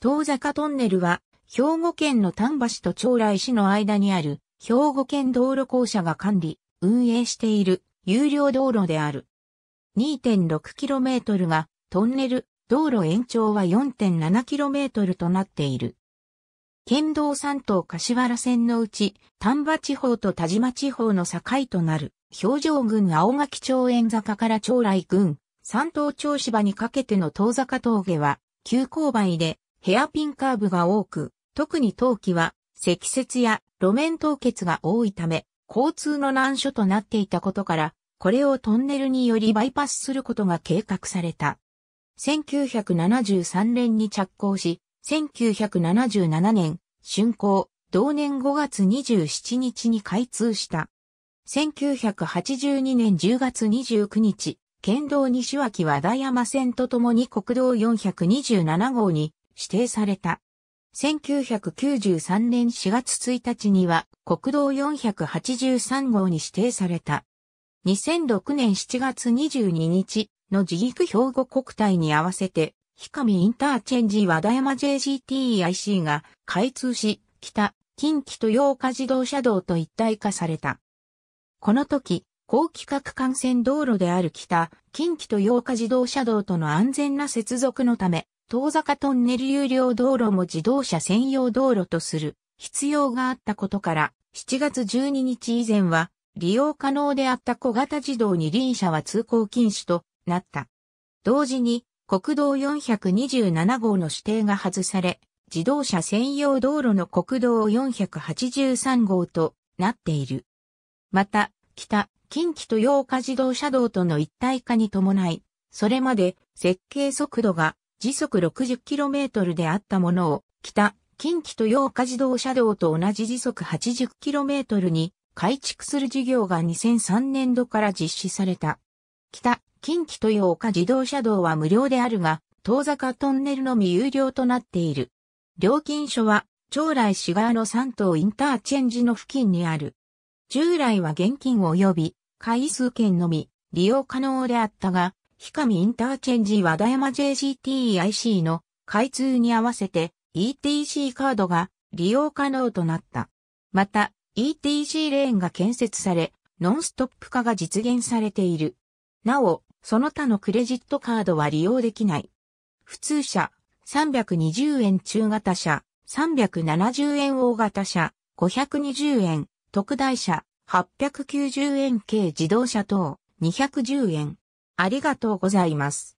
遠坂トンネルは、兵庫県の丹波市と長来市の間にある、兵庫県道路公社が管理、運営している、有料道路である。2.6km が、トンネル、道路延長は 4.7km となっている。県道3島柏原線のうち、丹波地方と田島地方の境となる、表情郡青垣町縁坂から長来郡、三島町芝にかけての遠坂峠は、急勾配でヘアピンカーブが多く、特に冬季は積雪や路面凍結が多いため、交通の難所となっていたことから、これをトンネルによりバイパスすることが計画された。1973年に着工し、1977年、竣工、同年5月27日に開通した。1982年10月29日、県道西脇和田山線とともに国道427号に指定された。1993年4月1日には国道483号に指定された。2006年7月22日の自育兵庫国体に合わせて、氷上インターチェンジ和田山 JGTEIC が開通し、北、近畿と洋日自動車道と一体化された。この時、高規格幹線道路である北、近畿と洋日自動車道との安全な接続のため、遠坂トンネル有料道路も自動車専用道路とする必要があったことから、7月12日以前は利用可能であった小型自動二輪車は通行禁止となった。同時に国道427号の指定が外され、自動車専用道路の国道483号となっている。また、北、近畿と洋華自動車道との一体化に伴い、それまで設計速度が時速 60km であったものを、北、近畿と洋華自動車道と同じ時速 80km に改築する事業が2003年度から実施された。北、近畿と洋華自動車道は無料であるが、遠坂トンネルのみ有料となっている。料金所は、将来市側の3島インターチェンジの付近にある。従来は現金及び、回数券のみ、利用可能であったが、氷上インターチェンジ和田山 JCTIC の開通に合わせて ETC カードが利用可能となった。また、ETC レーンが建設され、ノンストップ化が実現されている。なお、その他のクレジットカードは利用できない。普通車、320円中型車、370円大型車、520円、特大車、890円軽自動車等、210円。ありがとうございます。